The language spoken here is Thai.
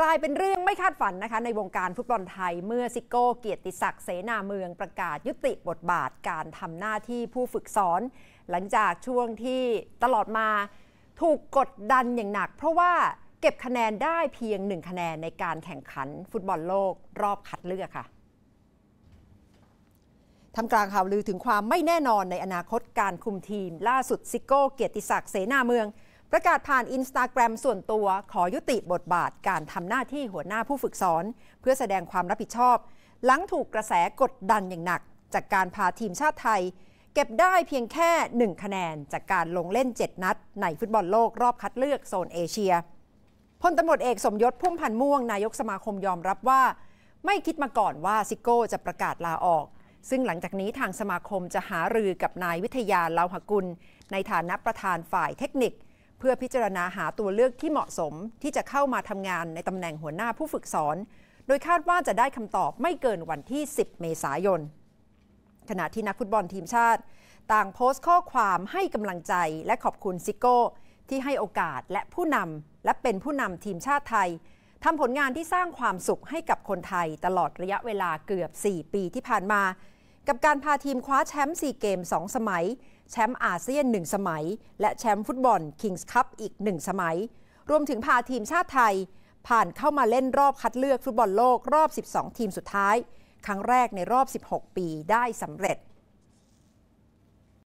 กลายเป็นเรื่องไม่คาดฝันนะคะในวงการฟุตบอลไทย เมื่อซิโก้เกียรติศักดิ์เสนาเมือง ประกาศยุติบทบาทการทำหน้าที่ผู้ฝึกสอน หลังจากช่วงที่ตลอดมาถูกกดดันอย่างหนัก เพราะว่าเก็บคะแนนได้เพียงหนึ่งคะแนนในการแข่งขันฟุตบอลโลกรอบคัดเลือกค่ะทำกลางข่าวลือถึงความไม่แน่นอนในอนาคตการคุมทีม ล่าสุดซิโก้เกียรติศักดิ์ เสนาเมืองประกาศผ่านอินสตาแกรมส่วนตัว ขอยุติบทบาทการทำหน้าที่หัวหน้าผู้ฝึกสอน เพื่อแสดงความรับผิดชอบ หลังถูกกระแสกดดันอย่างหนัก จากการพาทีมชาติไทย เก็บได้เพียงแค่ 1 คะแนนจากการลงเล่น 7 นัด ในฟุตบอลโลกรอบคัดเลือกโซนเอเชีย พลตำรวจเอกสมยศพุ่มพันธ์ม่วงนายกสมาคมยอมรับว่า ไม่คิดมาก่อนว่าซิโก้จะประกาศลาออก ซึ่งหลังจากนี้ทางสมาคมจะหารือกับนายวิทยาเลาหกุล ในฐานะประธานฝ่ายเทคนิคพื่อพิจารณาหาตัวเลือกที่เหมาะสมที่จะเข้ามาทำงานในตำแหน่งหัวหน้าผู้ฝึกสอน โดยคาดว่าจะได้คำตอบไม่เกินวันที่ 10 เมษายน ขณะที่นักฟุตบอลทีมชาติ ต่างโพสต์ข้อความให้กำลังใจและขอบคุณซิโก้ ที่ให้โอกาสและผู้นำและเป็นผู้นำทีมชาติไทยทำผลงานที่สร้างความสุขให้กับคนไทย ตลอดระยะเวลาเกือบ 4 ปีที่ผ่านมากับการพาทีมคว้าแชมป์ซีเกม 2 สมัย แชมป์อาเซียน 1 สมัย และแชมป์ฟุตบอล คิงส์คัพอีก 1 สมัย รวมถึงพาทีมชาติไทย ผ่านเข้ามาเล่นรอบคัดเลือกฟุตบอลโลกรอบ 12 ทีมสุดท้าย ครั้งแรกในรอบ 16 ปีได้สำเร็จ